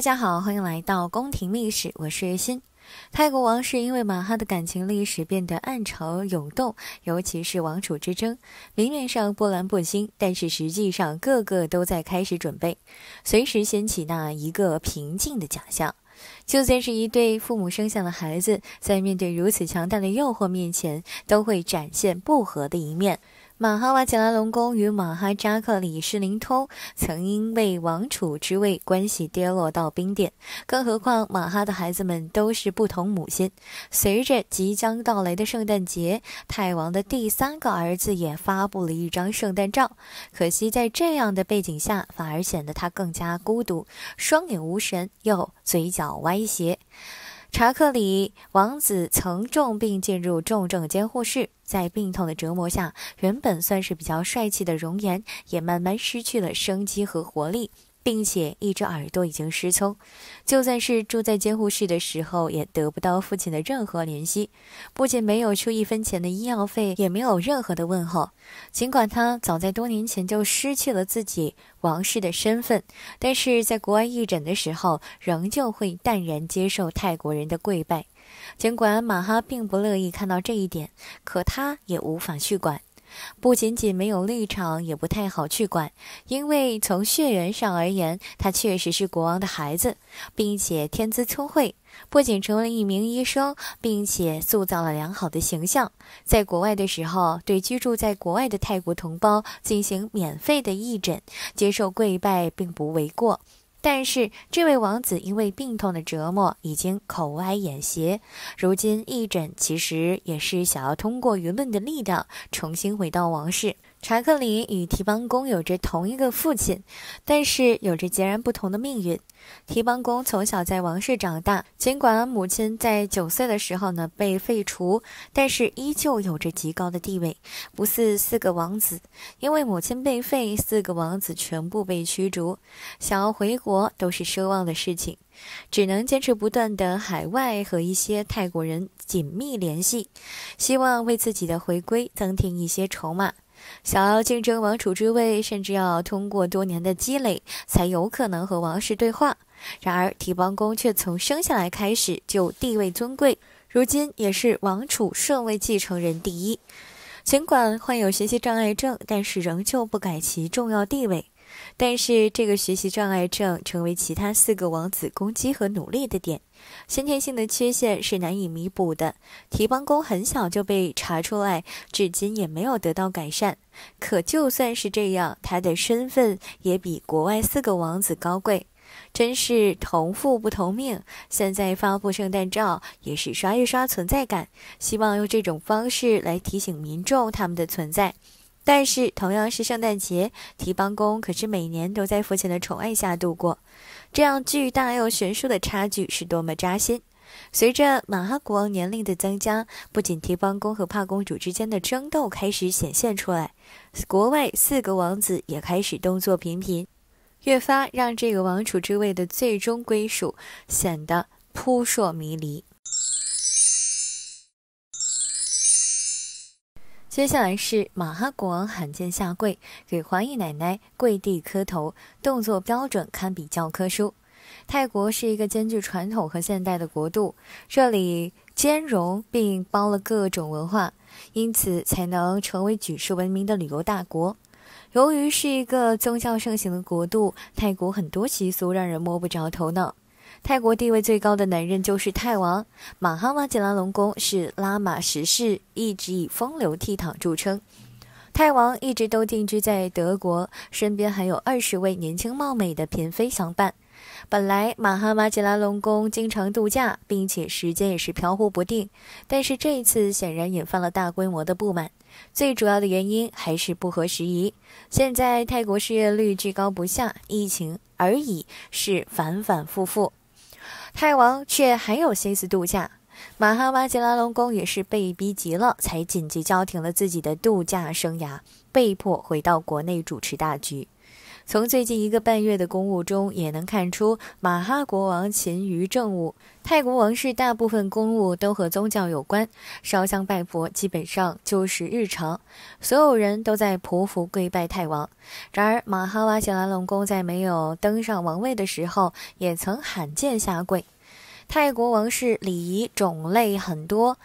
大家好，欢迎来到《宫廷秘史》，我是月心。泰国王室因为马哈的感情历史变得暗潮涌动，尤其是王储之争，明面上波澜不兴，但是实际上个个都在开始准备，随时掀起那一个平静的假象。就算是一对父母生下的孩子，在面对如此强大的诱惑面前，都会展现不和的一面。马哈瓦吉拉龙宫与马哈扎克里士林通曾因为王储之位关系跌落到冰点，更何况马哈的孩子们都是不同母亲。随着即将到来的圣诞节，泰王的第三个儿子也发布了一张圣诞照，可惜在这样的背景下，反而显得他更加孤独，双眼无神，又嘴角歪斜。查克里王子曾重病进入重症监护室，在病痛的折磨下，原本算是比较帅气的容颜也慢慢失去了生机和活力。并且一只耳朵已经失聪，就算是住在监护室的时候，也得不到父亲的任何联系。不仅没有出一分钱的医药费，也没有任何的问候。尽管他早在多年前就失去了自己王室的身份，但是在国外义诊的时候，仍旧会淡然接受泰国人的跪拜。尽管马哈并不乐意看到这一点，可他也无法去管。不仅仅没有立场，也不太好去管，因为从血缘上而言，他确实是国王的孩子，并且天资聪慧，不仅成为了一名医生，并且塑造了良好的形象。在国外的时候，对居住在国外的泰国同胞进行免费的义诊，接受跪拜并不为过。但是，这位王子因为病痛的折磨，已经口歪眼斜。如今义诊其实也是想要通过舆论的力量，重新回到王室。查克里与提邦公有着同一个父亲，但是有着截然不同的命运。提邦公从小在王室长大，尽管母亲在九岁的时候呢被废除，但是依旧有着极高的地位，不似四个王子。因为母亲被废，四个王子全部被驱逐，想要回国都是奢望的事情，只能坚持不断的海外和一些泰国人紧密联系，希望为自己的回归增添一些筹码。想要竞争王储之位，甚至要通过多年的积累才有可能和王室对话。然而，提帮公却从生下来开始就地位尊贵，如今也是王储顺位继承人第一。尽管患有学习障碍症，但是仍旧不改其重要地位。但是，这个学习障碍症成为其他四个王子攻击和努力的点。先天性的缺陷是难以弥补的。提帮公很小就被查出来，至今也没有得到改善。可就算是这样，他的身份也比国外四个王子高贵。真是同父不同命。现在发布圣诞照也是刷一刷存在感，希望用这种方式来提醒民众他们的存在。但是，同样是圣诞节，提帮工可是每年都在父亲的宠爱下度过。这样巨大又悬殊的差距是多么扎心！随着马哈国王年龄的增加，不仅提帮工和帕公主之间的争斗开始显现出来，国外四个王子也开始动作频频，越发让这个王储之位的最终归属显得扑朔迷离。接下来是马哈国王罕见下跪，给华裔奶奶跪地磕头，动作标准堪比教科书。泰国是一个兼具传统和现代的国度，这里兼容并包了各种文化，因此才能成为举世闻名的旅游大国。由于是一个宗教盛行的国度，泰国很多习俗让人摸不着头脑。泰国地位最高的男人就是泰王马哈马吉拉隆功，是拉玛十世，一直以风流倜傥著称。泰王一直都定居在德国，身边还有二十位年轻貌美的嫔妃相伴。本来马哈马吉拉隆功经常度假，并且时间也是飘忽不定，但是这一次显然引发了大规模的不满。最主要的原因还是不合时宜。现在泰国失业率居高不下，疫情而已是反反复复。泰王却还有心思度假，马哈瓦吉拉隆功也是被逼急了，才紧急叫停了自己的度假生涯，被迫回到国内主持大局。从最近一个半月的公务中也能看出，马哈国王勤于政务。泰国王室大部分公务都和宗教有关，烧香拜佛基本上就是日常。所有人都在匍匐跪拜太王。然而，马哈瓦杰拉龙功在没有登上王位的时候，也曾罕见下跪。泰国王室礼仪种类很多，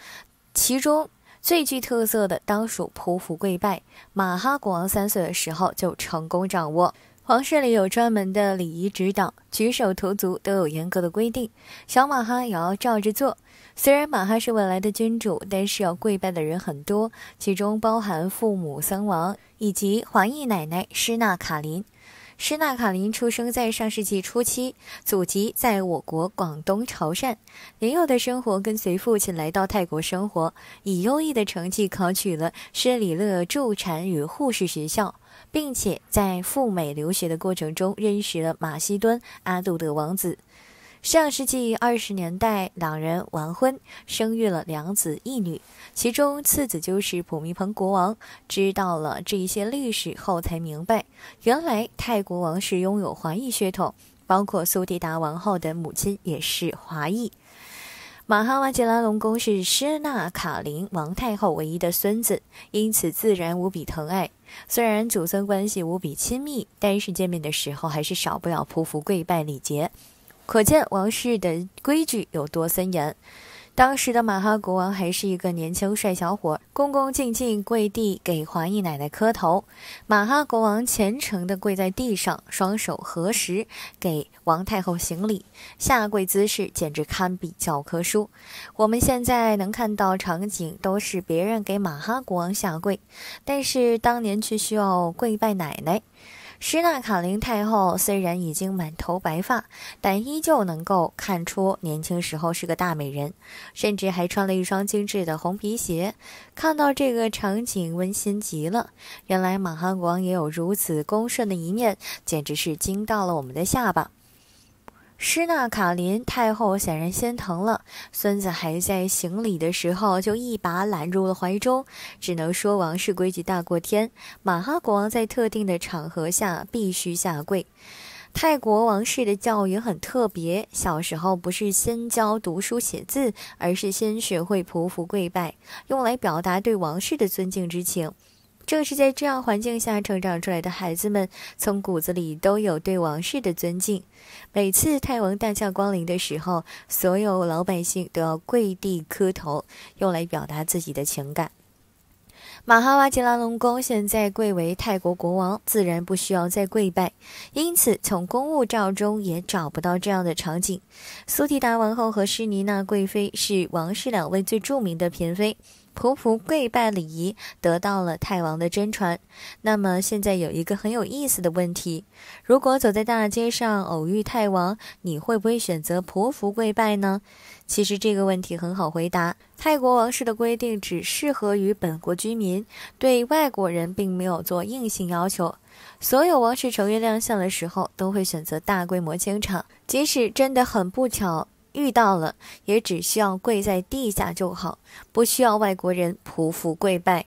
其中最具特色的当属匍匐跪拜。马哈国王三岁的时候就成功掌握。皇室里有专门的礼仪指导，举手投足都有严格的规定。小马哈也要照着做。虽然马哈是未来的君主，但是要跪拜的人很多，其中包含父母、三王以及华裔奶奶施纳卡林。施纳卡林出生在上世纪初期，祖籍在我国广东潮汕，年幼的生活跟随父亲来到泰国生活，以优异的成绩考取了施里勒助产与护士学校。并且在赴美留学的过程中认识了马西敦阿杜德王子。上世纪二十年代，两人完婚，生育了两子一女，其中次子就是普密蓬国王。知道了这一些历史后，才明白，原来泰国王室拥有华裔血统，包括苏提达王后的母亲也是华裔。马哈瓦吉拉隆功是施纳卡林王太后唯一的孙子，因此自然无比疼爱。虽然祖孙关系无比亲密，但是见面的时候还是少不了匍匐跪拜礼节，可见王室的规矩有多森严。当时的马哈国王还是一个年轻帅小伙，恭恭敬敬跪地给华裔奶奶磕头。马哈国王虔诚地跪在地上，双手合十给王太后行礼，下跪姿势简直堪比教科书。我们现在能看到场景都是别人给马哈国王下跪，但是当年却需要跪拜奶奶。施纳卡林太后虽然已经满头白发，但依旧能够看出年轻时候是个大美人，甚至还穿了一双精致的红皮鞋。看到这个场景，温馨极了。原来马汉王也有如此恭顺的一面，简直是惊到了我们的下巴。施纳卡林太后显然心疼了，孙子还在行礼的时候，就一把揽入了怀中。只能说王室规矩大过天，马哈国王在特定的场合下必须下跪。泰国王室的教育很特别，小时候不是先教读书写字，而是先学会匍匐跪拜，用来表达对王室的尊敬之情。正是在这样环境下成长出来的孩子们，从骨子里都有对王室的尊敬。每次泰王大驾光临的时候，所有老百姓都要跪地磕头，用来表达自己的情感。马哈瓦吉拉隆功现在贵为泰国国王，自然不需要再跪拜，因此从公务照中也找不到这样的场景。苏提达王后和诗妮娜贵妃是王室两位最著名的嫔妃。匍匐跪拜礼仪得到了泰王的真传。那么现在有一个很有意思的问题：如果走在大街上偶遇泰王，你会不会选择匍匐跪拜呢？其实这个问题很好回答。泰国王室的规定只适合于本国居民，对外国人并没有做硬性要求。所有王室成员亮相的时候都会选择大规模清场，即使真的很不巧。遇到了，也只需要跪在地下就好，不需要外国人匍匐跪拜。